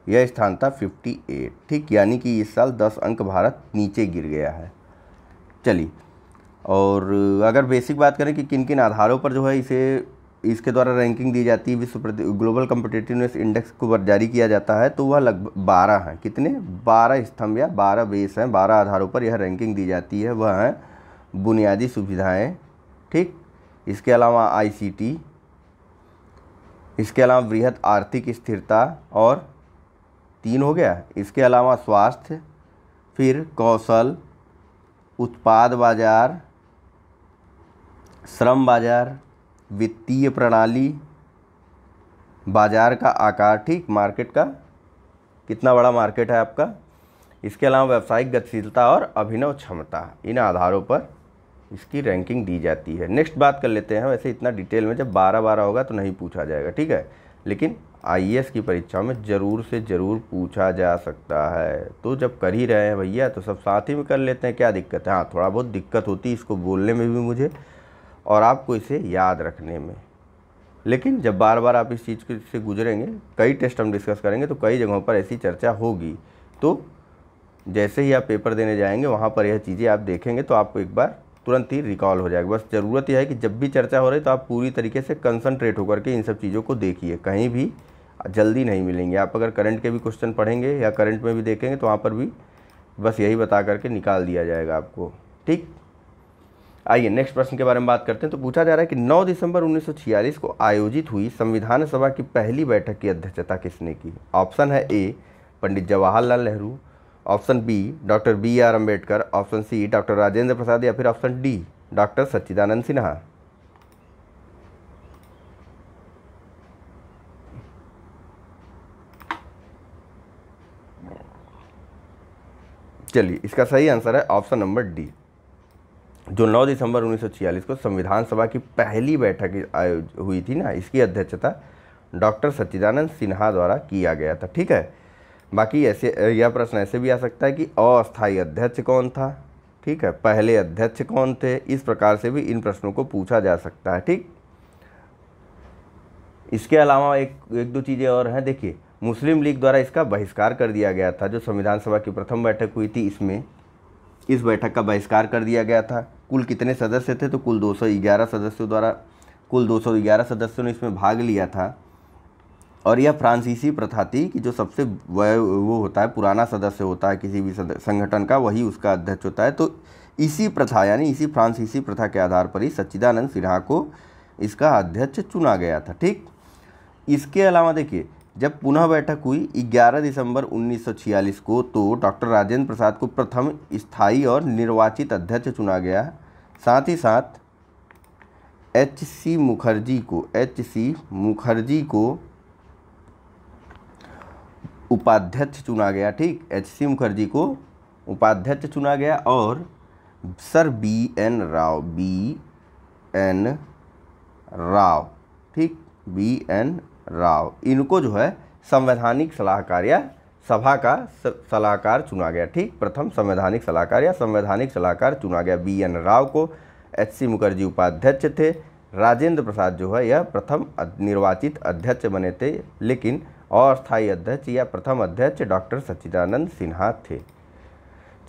यह स्थान था 58 ठीक यानी कि इस साल 10 अंक भारत नीचे गिर गया है चलिए और अगर बेसिक बात करें कि किन किन आधारों पर जो है इसे इसके द्वारा रैंकिंग दी जाती है विश्व ग्लोबल कम्पिटेटिवनेस इंडेक्स को जारी किया जाता है तो वह लगभग बारह हैं कितने बारह स्तंभ या बारह बेस हैं बारह आधारों पर यह रैंकिंग दी जाती है वह हैं बुनियादी सुविधाएं ठीक इसके अलावा आईसीटी इसके अलावा वृहद आर्थिक स्थिरता और तीन हो गया इसके अलावा स्वास्थ्य फिर कौशल उत्पाद बाज़ार श्रम बाज़ार वित्तीय प्रणाली बाज़ार का आकार ठीक मार्केट का कितना बड़ा मार्केट है आपका इसके अलावा व्यावसायिक गतिशीलता और अभिनव क्षमता इन आधारों पर इसकी रैंकिंग दी जाती है नेक्स्ट बात कर लेते हैं वैसे इतना डिटेल में जब बारह बारह होगा तो नहीं पूछा जाएगा ठीक है लेकिन आई e की परीक्षा में ज़रूर से ज़रूर पूछा जा सकता है तो जब कर ही रहे हैं भैया तो सब साथ ही में कर लेते हैं क्या दिक्कत है हाँ थोड़ा बहुत दिक्कत होती है इसको बोलने में भी मुझे और आपको इसे याद रखने में लेकिन जब बार बार आप इस चीज़ से गुजरेंगे कई टेस्ट हम डिस्कस करेंगे तो कई जगहों पर ऐसी चर्चा होगी तो जैसे ही आप पेपर देने जाएंगे वहाँ पर यह चीज़ें आप देखेंगे तो आपको एक बार तुरंत ही रिकॉल हो जाएगा बस ज़रूरत यह है कि जब भी चर्चा हो रही तो आप पूरी तरीके से कंसंट्रेट होकर के इन सब चीज़ों को देखिए कहीं भी जल्दी नहीं मिलेंगे आप अगर करंट के भी क्वेश्चन पढ़ेंगे या करंट में भी देखेंगे तो वहाँ पर भी बस यही बता करके निकाल दिया जाएगा आपको ठीक आइए नेक्स्ट प्रश्न के बारे में बात करते हैं तो पूछा जा रहा है कि 9 दिसंबर 1946 को आयोजित हुई संविधान सभा की पहली बैठक की अध्यक्षता किसने की ऑप्शन है A Pandit Jawaharlal Nehru option B doctor B R Ambedkar option C doctor Rajendra Prasad या फिर option D doctor Sachchidanand Sinha चलिए इसका सही आंसर है ऑप्शन नंबर डी जो 9 दिसंबर 1946 को संविधान सभा की पहली बैठक आयोजित हुई थी ना इसकी अध्यक्षता डॉक्टर सच्चिदानंद सिन्हा द्वारा किया गया था ठीक है बाकी ऐसे यह प्रश्न ऐसे भी आ सकता है कि अस्थायी अध्यक्ष कौन था ठीक है पहले अध्यक्ष कौन थे इस प्रकार से भी इन प्रश्नों को पूछा जा सकता है ठीक इसके अलावा एक एक दो चीज़ें और हैं देखिए मुस्लिम लीग द्वारा इसका बहिष्कार कर दिया गया था जो संविधान सभा की प्रथम बैठक हुई थी इसमें इस बैठक का बहिष्कार कर दिया गया था कुल कितने सदस्य थे तो कुल 211 सदस्यों द्वारा कुल 211 सदस्यों ने इसमें भाग लिया था और यह फ्रांसीसी प्रथा थी कि जो सबसे वो होता है पुराना सदस्य होता है किसी भी संगठन का वही उसका अध्यक्ष होता है तो इसी प्रथा यानी इसी फ्रांसीसी प्रथा के आधार पर ही सच्चिदानंद सिन्हा को इसका अध्यक्ष चुना गया था ठीक इसके अलावा देखिए जब पुनः बैठक हुई 11 दिसंबर 1946 को तो डॉक्टर राजेंद्र प्रसाद को प्रथम स्थायी और निर्वाचित अध्यक्ष चुना गया साथ ही साथ एच सी मुखर्जी को एच सी मुखर्जी को उपाध्यक्ष चुना गया ठीक एच सी मुखर्जी को उपाध्यक्ष चुना गया और sir B N Rau B N Rau ठीक बी एन राव इनको जो है संवैधानिक सलाहकार या सभा का सलाहकार चुना गया ठीक प्रथम संवैधानिक सलाहकार या संवैधानिक सलाहकार चुना गया बी एन राव को एच सी मुखर्जी उपाध्यक्ष थे राजेंद्र प्रसाद जो है यह प्रथम निर्वाचित अध्यक्ष बने थे लेकिन अस्थायी अध्यक्ष या प्रथम अध्यक्ष डॉक्टर सच्चिदानंद सिन्हा थे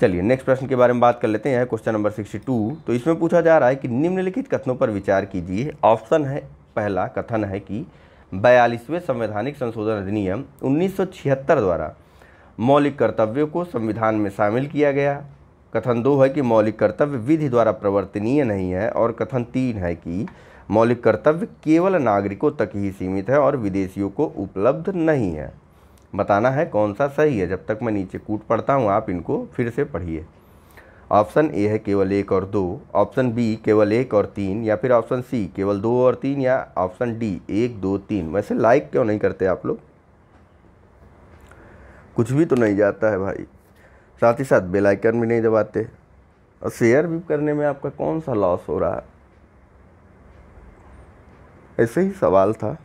चलिए नेक्स्ट प्रश्न के बारे में बात कर लेते हैं क्वेश्चन नंबर सिक्सटी टू तो इसमें पूछा जा रहा है कि निम्नलिखित कथनों पर विचार कीजिए ऑप्शन है पहला कथन है कि बयालीसवें संवैधानिक संशोधन अधिनियम 1976 द्वारा मौलिक कर्तव्यों को संविधान में शामिल किया गया कथन दो है कि मौलिक कर्तव्य विधि द्वारा प्रवर्तनीय नहीं है और कथन तीन है कि मौलिक कर्तव्य केवल नागरिकों तक ही सीमित है और विदेशियों को उपलब्ध नहीं है बताना है कौन सा सही है जब तक मैं नीचे कूट पड़ता हूँ आप इनको फिर से पढ़िए ऑप्शन ए है केवल एक और दो ऑप्शन बी केवल एक और तीन या फिर ऑप्शन सी केवल दो और तीन या ऑप्शन डी एक दो तीन वैसे लाइक क्यों नहीं करते आप लोग कुछ भी तो नहीं जाता है भाई साथ ही साथ बेलाइकन भी नहीं दबाते और शेयर भी करने में आपका कौन सा लॉस हो रहा है ऐसे ही सवाल था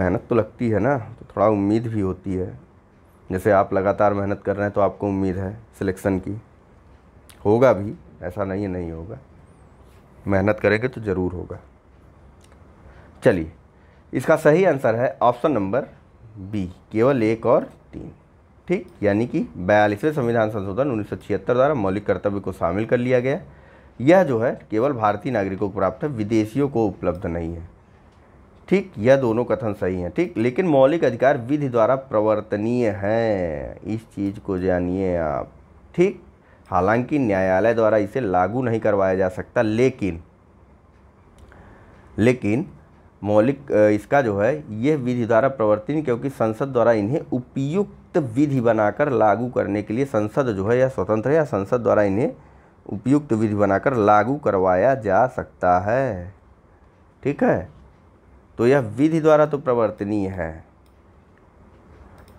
मेहनत तो लगती है ना तो थोड़ा उम्मीद भी होती है जैसे आप लगातार मेहनत कर रहे हैं तो आपको उम्मीद है सिलेक्शन की होगा भी ऐसा नहीं है नहीं होगा मेहनत करेंगे तो ज़रूर होगा चलिए इसका सही आंसर है ऑप्शन नंबर बी केवल एक और तीन ठीक यानी कि बयालीसवें संविधान संशोधन उन्नीस द्वारा मौलिक कर्तव्य को शामिल कर लिया गया यह जो है केवल भारतीय नागरिकों को प्राप्त है विदेशियों को उपलब्ध नहीं है ठीक यह दोनों कथन सही हैं ठीक लेकिन मौलिक अधिकार विधि द्वारा प्रवर्तनीय हैं इस चीज़ को जानिए आप ठीक हालांकि न्यायालय द्वारा इसे लागू नहीं करवाया जा सकता लेकिन लेकिन मौलिक इसका जो है यह विधि द्वारा प्रवर्तन क्योंकि संसद द्वारा इन्हें उपयुक्त विधि बनाकर लागू करने के लिए संसद जो है या स्वतंत्र है या संसद द्वारा इन्हें उपयुक्त विधि बनाकर लागू करवाया जा सकता है ठीक है तो यह विधि द्वारा तो प्रवर्तनीय है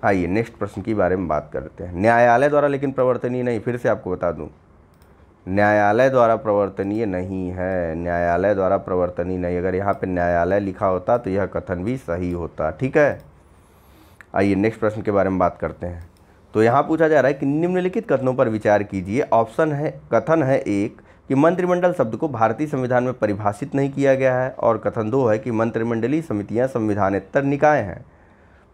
आइए नेक्स्ट प्रश्न के बारे में बात करते हैं न्यायालय द्वारा लेकिन प्रवर्तनीय नहीं फिर से आपको बता दूं न्यायालय द्वारा प्रवर्तनीय नहीं है न्यायालय द्वारा प्रवर्तनीय नहीं अगर यहाँ पे न्यायालय लिखा होता तो यह कथन भी सही होता ठीक है आइए नेक्स्ट प्रश्न के बारे में बात करते हैं तो यहाँ पूछा जा रहा है कि निम्नलिखित कथनों पर विचार कीजिए ऑप्शन है कथन है एक कि मंत्रिमंडल शब्द को भारतीय संविधान में परिभाषित नहीं किया गया है और कथन दो है कि मंत्रिमंडलीय समितियाँ संविधानेतर निकाय हैं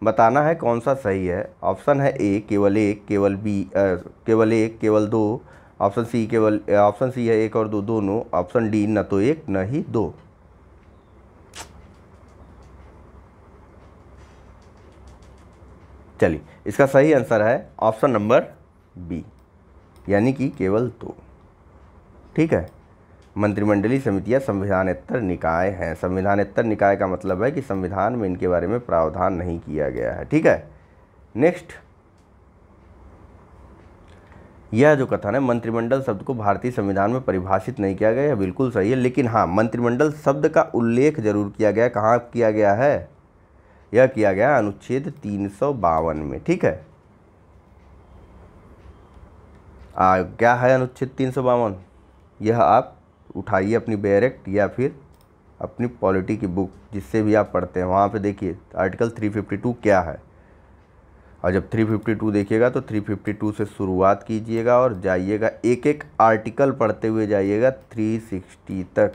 बताना है कौन सा सही है ऑप्शन है ए केवल एक केवल बी केवल एक केवल दो ऑप्शन सी केवल ऑप्शन सी है एक और दो दोनों ऑप्शन डी न तो एक न ही दो चलिए इसका सही आंसर है ऑप्शन नंबर बी यानी कि केवल दो ठीक है मंत्रिमंडलीय समितियां संविधानेत्तर निकाय हैं संविधानेत्तर निकाय का मतलब है कि संविधान में इनके बारे में प्रावधान नहीं किया गया है ठीक है नेक्स्ट यह जो कथन है मंत्रिमंडल शब्द को भारतीय संविधान में परिभाषित नहीं किया गया यह बिल्कुल सही है लेकिन हाँ मंत्रिमंडल शब्द का उल्लेख जरूर किया गया कहाँ किया गया है यह किया गया अनुच्छेद तीन में ठीक है आ, क्या है अनुच्छेद तीन सौ बावन यह आप उठाइए अपनी बैरेक्ट या फिर अपनी पॉलिटी की बुक जिससे भी आप पढ़ते हैं वहाँ पे देखिए आर्टिकल 352 क्या है और जब 352 देखिएगा तो 352 से शुरुआत कीजिएगा और जाइएगा एक एक आर्टिकल पढ़ते हुए जाइएगा 360 तक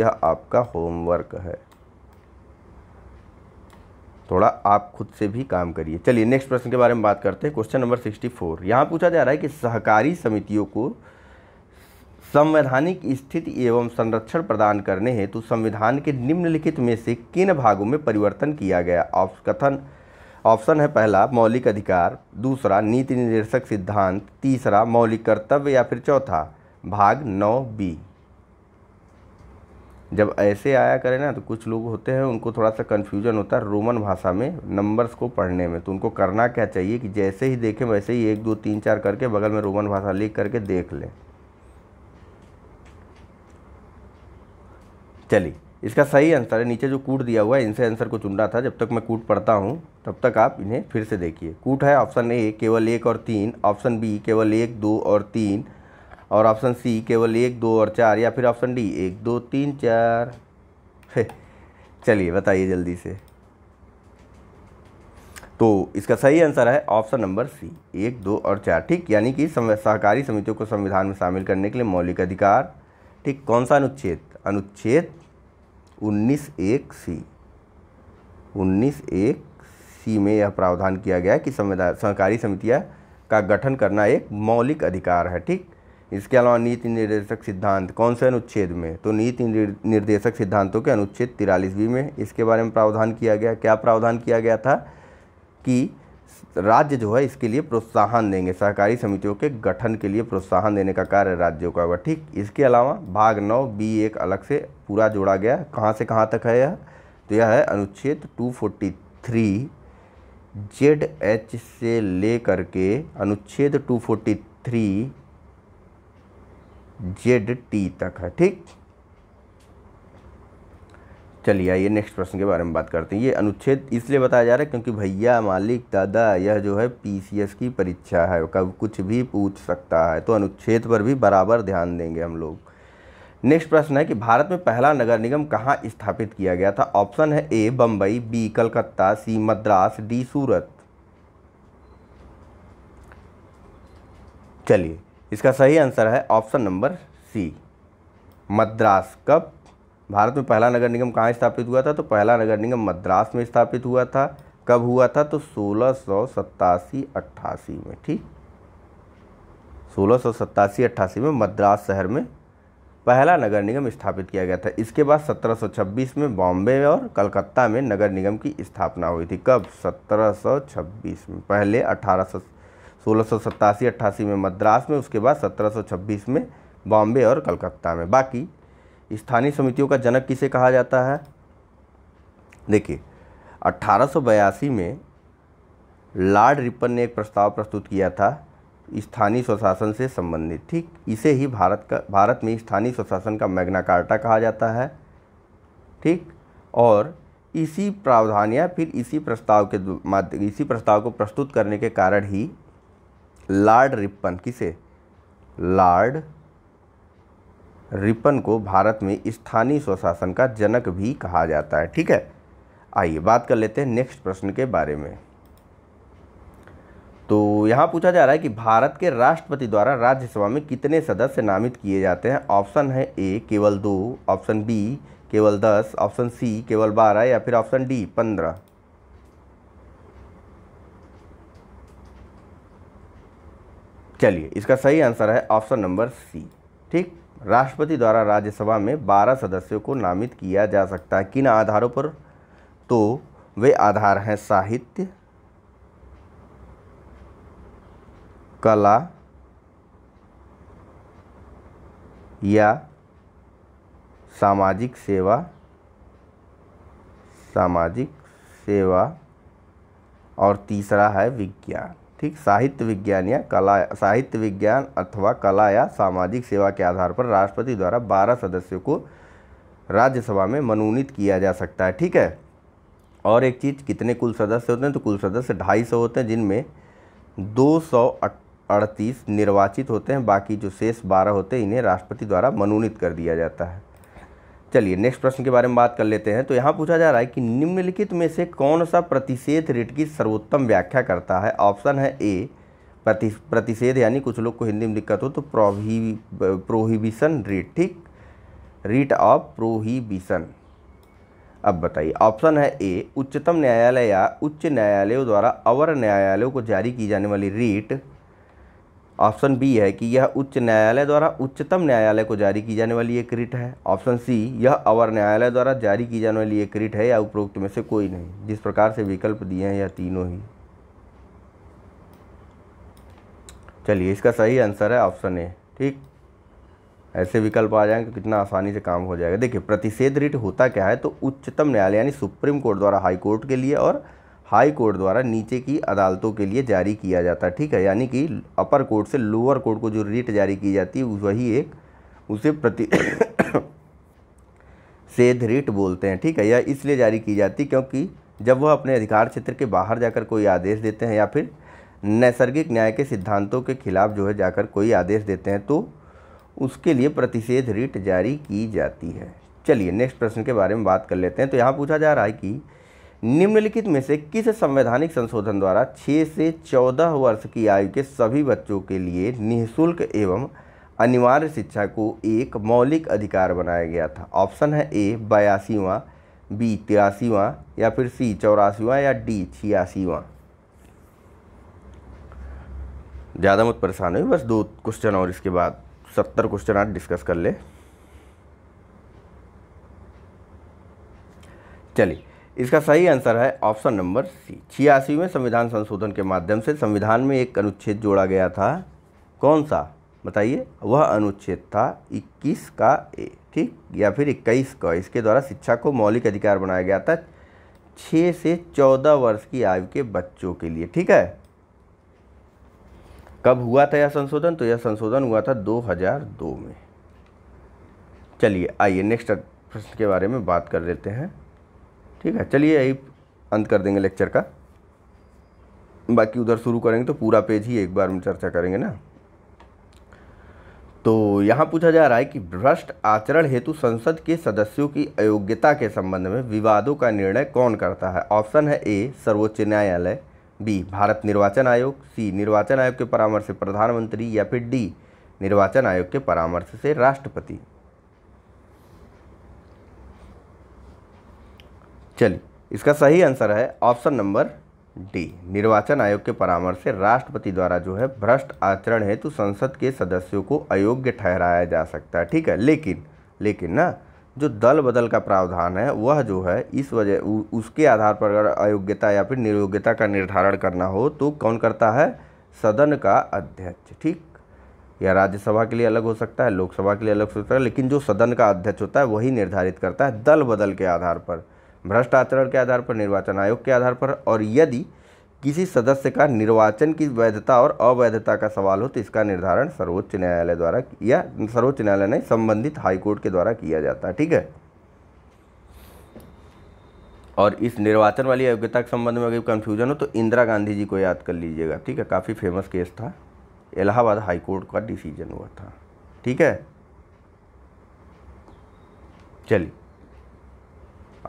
यह आपका होमवर्क है थोड़ा आप खुद से भी काम करिए चलिए नेक्स्ट प्रश्न के बारे में बात करते हैं क्वेश्चन नंबर 64 यहाँ पूछा जा रहा है कि सहकारी समितियों को संवैधानिक स्थिति एवं संरक्षण प्रदान करने हेतु संविधान के निम्नलिखित में से किन भागों में परिवर्तन किया गया कथन ऑप्शन है पहला मौलिक अधिकार दूसरा नीति निर्देशक सिद्धांत तीसरा मौलिक कर्तव्य या फिर चौथा भाग नौ बी जब ऐसे आया करें ना तो कुछ लोग होते हैं उनको थोड़ा सा कन्फ्यूजन होता है रोमन भाषा में नंबर्स को पढ़ने में तो उनको करना क्या चाहिए कि जैसे ही देखें वैसे ही एक दो तीन चार करके बगल में रोमन भाषा लिख करके देख लें चलिए इसका सही आंसर है नीचे जो कूट दिया हुआ है इनसे आंसर को चुन रहा था जब तक मैं कूट पढ़ता हूँ तब तक आप इन्हें फिर से देखिए कूट है ऑप्शन ए केवल एक और तीन ऑप्शन बी केवल एक दो और तीन और ऑप्शन सी केवल एक दो और चार या फिर ऑप्शन डी एक दो तीन चार चलिए बताइए जल्दी से तो इसका सही आंसर है ऑप्शन नंबर सी एक दो और चार ठीक यानी कि सहकारी समितियों को संविधान में शामिल करने के लिए मौलिक अधिकार ठीक कौन सा अनुच्छेद अनुच्छेद उन्नीस एक सी उन्नीस एक सी में यह प्रावधान किया गया है कि सहकारी समितियाँ का गठन करना एक मौलिक अधिकार है ठीक इसके अलावा नीति निर्देशक सिद्धांत कौन से अनुच्छेद में तो नीति निर्देशक सिद्धांतों के अनुच्छेद तिरालीस बी में इसके बारे में प्रावधान किया गया क्या प्रावधान किया गया था कि राज्य जो है इसके लिए प्रोत्साहन देंगे सहकारी समितियों के गठन के लिए प्रोत्साहन देने का कार्य राज्यों का होगा ठीक इसके अलावा भाग नौ बी एक अलग से पूरा जोड़ा गया कहाँ से कहाँ तक है यह तो यह है अनुच्छेद 243 जेड एच से लेकर के अनुच्छेद 243 जेड टी तक है ठीक चलिए आइए नेक्स्ट प्रश्न के बारे में बात करते हैं ये अनुच्छेद इसलिए बताया जा रहा है क्योंकि भैया मालिक दादा यह जो है पीसीएस की परीक्षा है कब कुछ भी पूछ सकता है तो अनुच्छेद पर भी बराबर ध्यान देंगे हम लोग नेक्स्ट प्रश्न है कि भारत में पहला नगर निगम कहाँ स्थापित किया गया था ऑप्शन है A Bombay B Calcutta C Madras D Surat चलिए इसका सही आंसर है ऑप्शन नंबर सी मद्रास कब भारत में पहला नगर निगम कहाँ स्थापित हुआ था तो पहला नगर निगम मद्रास में स्थापित हुआ था कब हुआ था तो सोलह सौ सत्तासी अट्ठासी में ठीक सोलह सौ सत्तासी अट्ठासी में मद्रास शहर में पहला नगर निगम स्थापित किया गया था इसके बाद 1726 में बॉम्बे और कलकत्ता में नगर निगम की स्थापना हुई थी कब 1726 में पहले अठारह सौ सोलह में मद्रास में उसके बाद 1726 में बॉम्बे और कलकत्ता में बाकी स्थानीय समितियों का जनक किसे कहा जाता है देखिए अट्ठारह में लॉर्ड रिपन ने एक प्रस्ताव प्रस्तुत किया था स्थानीय स्वशासन से संबंधित ठीक इसे ही भारत का भारत में स्थानीय स्वशासन का मैग्ना कार्टा कहा जाता है ठीक और इसी प्रावधान या फिर इसी प्रस्ताव के माध्यम इसी प्रस्ताव को प्रस्तुत करने के कारण ही लॉर्ड रिपन किसे लॉर्ड रिपन को भारत में स्थानीय स्वशासन का जनक भी कहा जाता है ठीक है आइए बात कर लेते हैं नेक्स्ट प्रश्न के बारे में तो यहाँ पूछा जा रहा है कि भारत के राष्ट्रपति द्वारा राज्यसभा में कितने सदस्य नामित किए जाते हैं ऑप्शन है ए केवल दो ऑप्शन बी केवल दस ऑप्शन सी केवल बारह या फिर ऑप्शन डी पंद्रह चलिए इसका सही आंसर है ऑप्शन नंबर सी ठीक राष्ट्रपति द्वारा राज्यसभा में 12 सदस्यों को नामित किया जा सकता है किन आधारों पर तो वे आधार हैं साहित्य कला या सामाजिक सेवा सामाजिक सेवा और तीसरा है विज्ञान ठीक साहित्य विज्ञान या कला साहित्य विज्ञान अथवा कला या सामाजिक सेवा के आधार पर राष्ट्रपति द्वारा बारह सदस्यों को राज्यसभा में मनोनीत किया जा सकता है ठीक है और एक चीज़ कितने कुल सदस्य होते हैं तो कुल सदस्य ढाई सौ होते हैं जिनमें दो सौ अड़तीस निर्वाचित होते हैं बाकी जो शेष बारह होते हैं इन्हें राष्ट्रपति द्वारा मनोनीत कर दिया जाता है चलिए नेक्स्ट प्रश्न के बारे में बात कर लेते हैं तो यहाँ पूछा जा रहा है कि निम्नलिखित में से कौन सा प्रतिषेध रेट की सर्वोत्तम व्याख्या करता है ऑप्शन है ए प्रति प्रतिषेध यानी कुछ लोग को हिंदी में दिक्कत हो तो प्रोहि प्रोहिबिशन रेट ठीक रेट ऑफ प्रोहिबिशन अब बताइए ऑप्शन है ए उच्चतम न्यायालय या उच्च न्यायालयों द्वारा अवर न्यायालयों को जारी की जाने वाली रेट ऑप्शन बी है कि यह उच्च न्यायालय द्वारा उच्चतम न्यायालय को जारी की जाने वाली एक रिट है ऑप्शन सी यह अवर न्यायालय द्वारा जारी की जाने वाली एक रिट है या उपरोक्त में से कोई नहीं जिस प्रकार से विकल्प दिए हैं यह तीनों ही चलिए इसका सही आंसर है ऑप्शन ए ठीक ऐसे विकल्प आ जाएंगे कितना आसानी से काम हो जाएगा देखिए प्रतिषेध रिट होता क्या है तो उच्चतम न्यायालय यानी सुप्रीम कोर्ट द्वारा हाईकोर्ट के लिए और हाई कोर्ट द्वारा नीचे की अदालतों के लिए जारी किया जाता है ठीक है यानी कि अपर कोर्ट से लोअर कोर्ट को जो रीट जारी की जाती है वही एक उसे प्रति सेध रीट बोलते हैं ठीक है या इसलिए जारी की जाती क्योंकि जब वह अपने अधिकार क्षेत्र के बाहर जाकर कोई आदेश देते हैं या फिर नैसर्गिक न्याय के सिद्धांतों के खिलाफ जो है जाकर कोई आदेश देते हैं तो उसके लिए प्रतिषेध रिट जारी की जाती है चलिए नेक्स्ट प्रश्न के बारे में बात कर लेते हैं तो यहाँ पूछा जा रहा है कि निम्नलिखित में से किस संवैधानिक संशोधन द्वारा 6 से 14 वर्ष की आयु के सभी बच्चों के लिए निःशुल्क एवं अनिवार्य शिक्षा को एक मौलिक अधिकार बनाया गया था ऑप्शन है ए बयासीवा बी तिरासीवा या फिर सी चौरासीवा या डी छियासीवा ज़्यादा मत परेशान हुई बस दो क्वेश्चन और इसके बाद सत्तर क्वेश्चन आज डिस्कस कर ले चलिए इसका सही आंसर है ऑप्शन नंबर सी छियासी में संविधान संशोधन के माध्यम से संविधान में एक अनुच्छेद जोड़ा गया था कौन सा बताइए वह अनुच्छेद था 21 का ए ठीक या फिर 21 का इसके द्वारा शिक्षा को मौलिक अधिकार बनाया गया था छः से चौदह वर्ष की आयु के बच्चों के लिए ठीक है कब हुआ था यह संशोधन तो यह संशोधन हुआ था 2002 में चलिए आइए नेक्स्ट प्रश्न के बारे में बात कर लेते हैं ठीक है चलिए यही अंत कर देंगे लेक्चर का बाकी उधर शुरू करेंगे तो पूरा पेज ही एक बार में चर्चा करेंगे ना तो यहाँ पूछा जा रहा है कि भ्रष्ट आचरण हेतु संसद के सदस्यों की अयोग्यता के संबंध में विवादों का निर्णय कौन करता है ऑप्शन है ए सर्वोच्च न्यायालय बी भारत निर्वाचन आयोग सी निर्वाचन आयोग के परामर्श से प्रधानमंत्री या फिर डी निर्वाचन आयोग के परामर्श से राष्ट्रपति चलिए इसका सही आंसर है ऑप्शन नंबर डी निर्वाचन आयोग के परामर्श से राष्ट्रपति द्वारा जो है भ्रष्ट आचरण हेतु संसद के सदस्यों को अयोग्य ठहराया जा सकता है ठीक है लेकिन लेकिन ना जो दल बदल का प्रावधान है वह जो है इस वजह उसके आधार पर अगर अयोग्यता या फिर निर्योग्यता का निर्धारण करना हो तो कौन करता है सदन का अध्यक्ष ठीक या राज्यसभा के लिए अलग हो सकता है लोकसभा के लिए अलग हो सकता है लेकिन जो सदन का अध्यक्ष होता है वही निर्धारित करता है दल बदल के आधार पर भ्रष्ट आचरण के आधार पर निर्वाचन आयोग के आधार पर और यदि किसी सदस्य का निर्वाचन की वैधता और अवैधता का सवाल हो तो इसका निर्धारण सर्वोच्च न्यायालय द्वारा या सर्वोच्च न्यायालय ने संबंधित हाईकोर्ट के द्वारा किया जाता है ठीक है और इस निर्वाचन वाली योग्यता के संबंध में अगर कन्फ्यूजन हो तो इंदिरा गांधी जी को याद कर लीजिएगा ठीक है काफ़ी फेमस केस था इलाहाबाद हाईकोर्ट का डिसीजन हुआ था ठीक है चलिए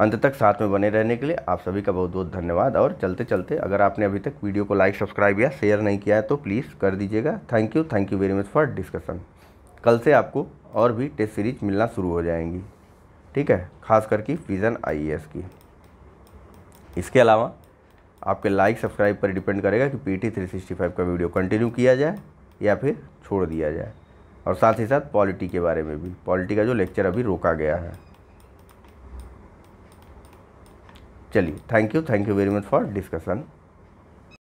अंत तक साथ में बने रहने के लिए आप सभी का बहुत बहुत धन्यवाद और चलते चलते अगर आपने अभी तक वीडियो को लाइक सब्सक्राइब या शेयर नहीं किया है तो प्लीज़ कर दीजिएगा thank you thank you very much for discussion कल से आपको और भी टेस्ट सीरीज मिलना शुरू हो जाएंगी ठीक है खास करके फीजन आई की इसके अलावा आपके लाइक सब्सक्राइब पर डिपेंड करेगा कि P T three sixty five का वीडियो कंटिन्यू किया जाए या फिर छोड़ दिया जाए और साथ ही साथ पॉलिटी के बारे में भी पॉलिटी का जो लेक्चर अभी रोका गया है चलिए thank you thank you very much for discussion